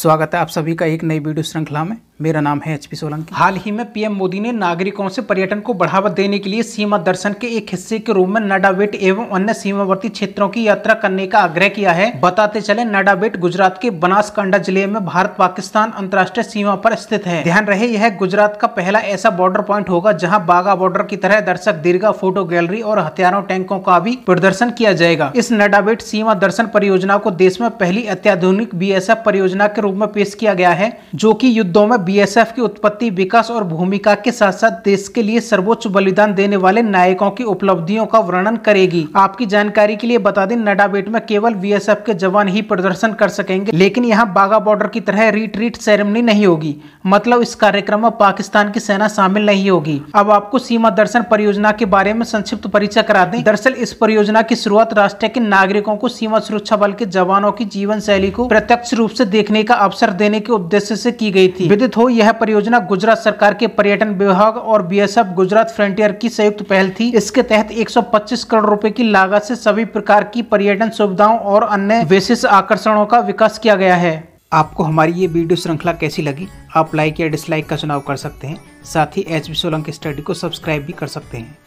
स्वागत है आप सभी का एक नई वीडियो श्रृंखला में मेरा नाम है एच पी सोलंकी हाल ही में पीएम मोदी ने नागरिकों से पर्यटन को बढ़ावा देने के लिए सीमा दर्शन के एक हिस्से के रूप में नडावेट एवं अन्य सीमावर्ती क्षेत्रों की यात्रा करने का आग्रह किया है बताते चले नडावेट गुजरात के बनासकांडा जिले में भारत पाकिस्तान अंतर्राष्ट्रीय सीमा पर स्थित है ध्यान रहे यह गुजरात का पहला ऐसा बॉर्डर प्वाइंट होगा जहाँ बागा बॉर्डर की तरह दर्शक दीर्घा फोटो गैलरी और हथियारों टैंकों का भी प्रदर्शन किया जाएगा इस नडावेट सीमा दर्शन परियोजना को देश में पहली अत्याधुनिक बी परियोजना के रूप में पेश किया गया है जो की युद्धों में बीएसएफ की उत्पत्ति विकास और भूमिका के साथ साथ देश के लिए सर्वोच्च बलिदान देने वाले नायकों की उपलब्धियों का वर्णन करेगी आपकी जानकारी के लिए बता दें नडाबेट में केवल बीएसएफ के जवान ही प्रदर्शन कर सकेंगे लेकिन यहाँ बाघा बॉर्डर की तरह रिट्रीट सेरेमनी नहीं होगी मतलब इस कार्यक्रम में पाकिस्तान की सेना शामिल नहीं होगी अब आपको सीमा दर्शन परियोजना के बारे में संक्षिप्त परिचय करा दें दरअसल इस परियोजना की शुरुआत राष्ट्र के नागरिकों को सीमा सुरक्षा बल के जवानों की जीवन शैली को प्रत्यक्ष रूप से देखने का अवसर देने के उद्देश्य से की गई थी विदित स्वीकृत हो यह परियोजना गुजरात सरकार के पर्यटन विभाग और बीएसएफ गुजरात फ्रंटियर की संयुक्त पहल थी इसके तहत 125 करोड़ रुपए की लागत से सभी प्रकार की पर्यटन सुविधाओं और अन्य विशेष आकर्षणों का विकास किया गया है आपको हमारी ये वीडियो श्रृंखला कैसी लगी आप लाइक या डिसलाइक का चुनाव कर सकते हैं साथ ही एच सोलंकी स्टडी को सब्सक्राइब भी कर सकते हैं